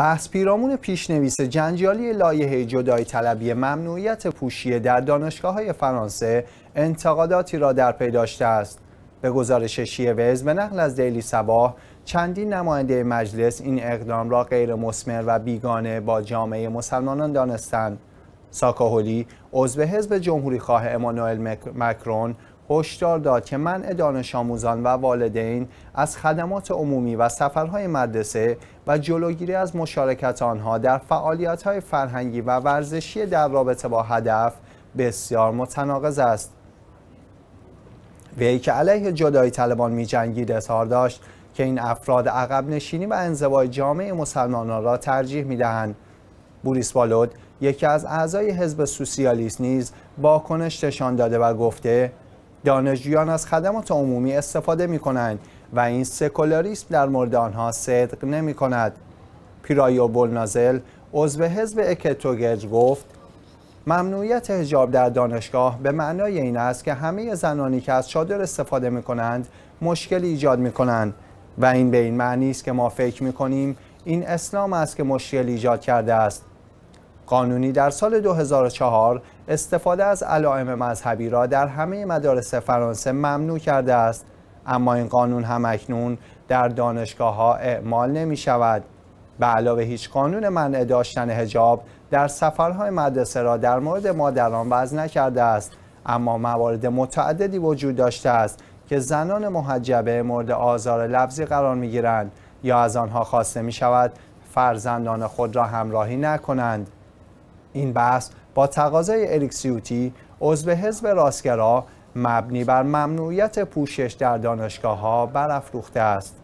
بحث پیرامون پیشنویس جنجالی لایحه جدای طلبی ممنوعیت پوشیه در دانشگاه های فرانسه انتقاداتی را در پی داشته است. به گزارش شیوز به نقل از دیلی سباه چندین نماینده مجلس این اقدام را غیر مسمر و بیگانه با جامعه مسلمانان دانستند. ساکاهولی عضو حزب جمهوری خواه امانوئل مکرون هشدار داد که منع دانش آموزان و والدین از خدمات عمومی و سفرهای مدرسه و جلوگیری از مشارکت آنها در فعالیت‌های فرهنگی و ورزشی در رابطه با هدف بسیار متناقض است. وی که علیه جدایی طلبان جنگید اظهار داشت که این افراد عقب نشینی و انزوای جامعه مسلمانان را ترجیح دهند بوریس بالود یکی از اعضای حزب سوسیالیست نیز واکنش نشان داده و گفته دانشجویان از خدمات عمومی استفاده می کنند و این سکولاریسم در مورد آنها صدق نمی کند. پیرایو بولنازل عضو حزب اکتوگج گفت ممنوعیت حجاب در دانشگاه به معنای این است که همه زنانی که از چادر استفاده می کنند مشکلی ایجاد می کنند و این به این معنی است که ما فکر می کنیم این اسلام است که مشکل ایجاد کرده است قانونی در سال 2004 استفاده از علائم مذهبی را در همه مدارس فرانسه ممنوع کرده است اما این قانون اکنون در دانشگاه ها اعمال نمی شود به علاوه هیچ قانون منع داشتن هجاب در سفرهای مدرسه را در مورد مادران وضع نکرده است اما موارد متعددی وجود داشته است که زنان محجبه مورد آزار لفظی قرار می گیرند یا از آنها خواسته می شود فرزندان خود را همراهی نکنند این بحث با تقاضای سیوتی عضو حزب راستگرا مبنی بر ممنوعیت پوشش در دانشگاه ها برافروخته است